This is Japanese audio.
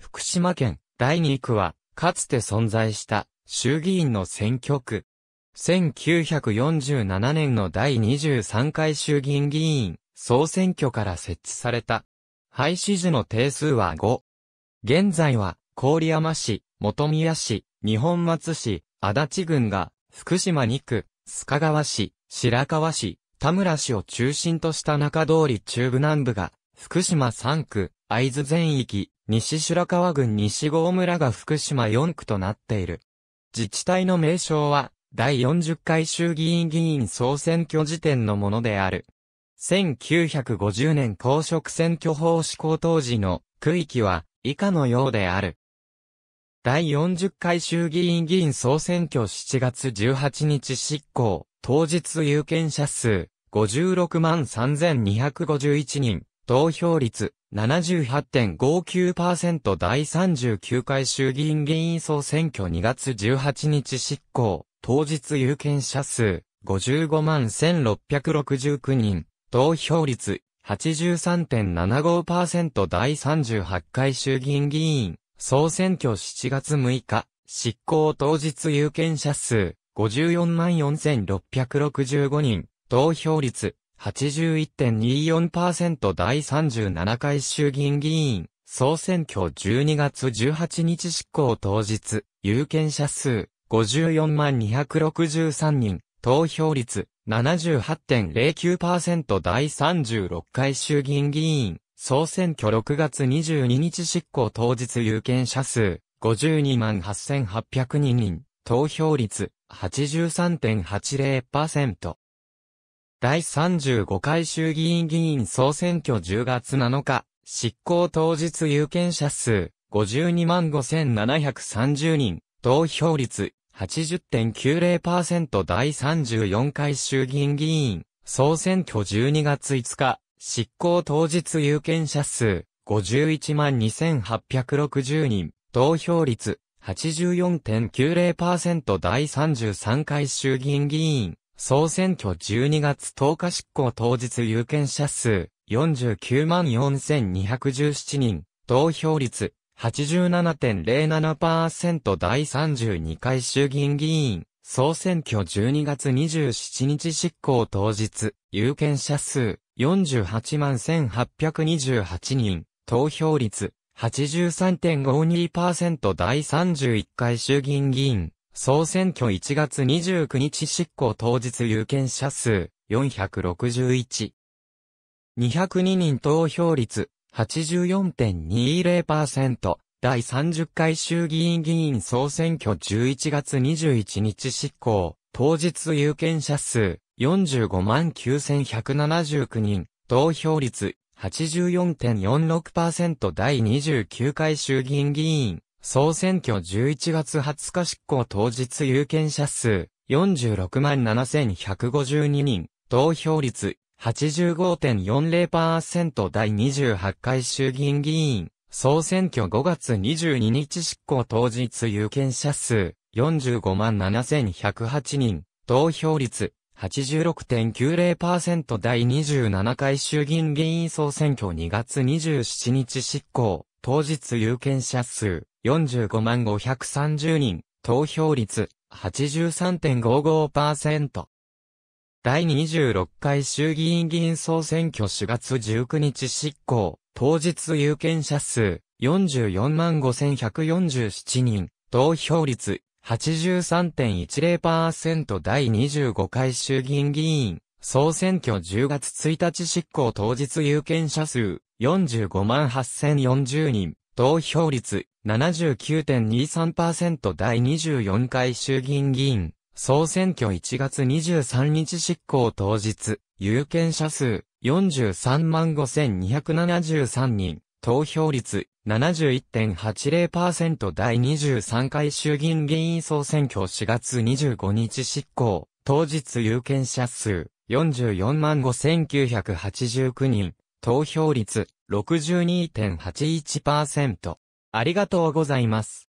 福島県第2区は、かつて存在した衆議院の選挙区。1947年の第23回衆議院議員総選挙から設置された。廃止時の定数は5。現在は、郡山市、本宮市、日本松市、足立郡が、福島2区、須賀川市、白河市、田村市を中心とした中通り中部南部が、福島3区、会津全域、西白川郡西郷村が福島4区となっている。自治体の名称は、第40回衆議院議員総選挙時点のものである。1950年公職選挙法施行当時の区域は以下のようである。第40回衆議院議員総選挙7月18日執行、当日有権者数56万3251人、投票率78.59%第39回衆議院議員総選挙2月18日執行、当日有権者数55万1669人、投票率83.75%第38回衆議院議員、総選挙7月6日、執行当日有権者数54万4665人、投票率81.24%第37回衆議院議員、総選挙12月18日執行当日、有権者数、54万263人、投票率、78.09%第36回衆議院議員、総選挙6月22日執行当日有権者数、52万8802人、投票率、83.80%。第35回衆議院議員総選挙10月7日、執行当日有権者数52万5730人、投票率80.90%第34回衆議院議員総選挙12月5日、執行当日有権者数51万2860人、投票率84.90%第33回衆議院議員総選挙12月10日執行当日有権者数494,217万人、投票率87.07%第32回衆議院議員、総選挙12月27日執行当日、有権者数481,828万人、投票率83.52%第31回衆議院議員、総選挙1月29日執行当日有権者数461。202人投票率84.20%。第30回衆議院議員総選挙11月21日執行、当日有権者数45万9179人、投票率84.46%第29回衆議院議員総選挙11月20日執行当日有権者数46万7152人、投票率85.40%第28回衆議院議員、総選挙5月22日執行当日有権者数45万7108人、投票率86.90%第27回衆議院議員総選挙2月27日執行。当日有権者数45万530人、投票率83.55%。第26回衆議院議員総選挙4月19日執行、当日有権者数44万5147人、投票率83.10%第25回衆議院議員、総選挙10月1日執行当日有権者数45万8040人、投票率79.23%第24回衆議院議員、総選挙1月23日執行当日、有権者数43万5273人、投票率71.80%第23回衆議院議員総選挙4月25日執行、当日有権者数44万5989人、投票率62.81%。ありがとうございます。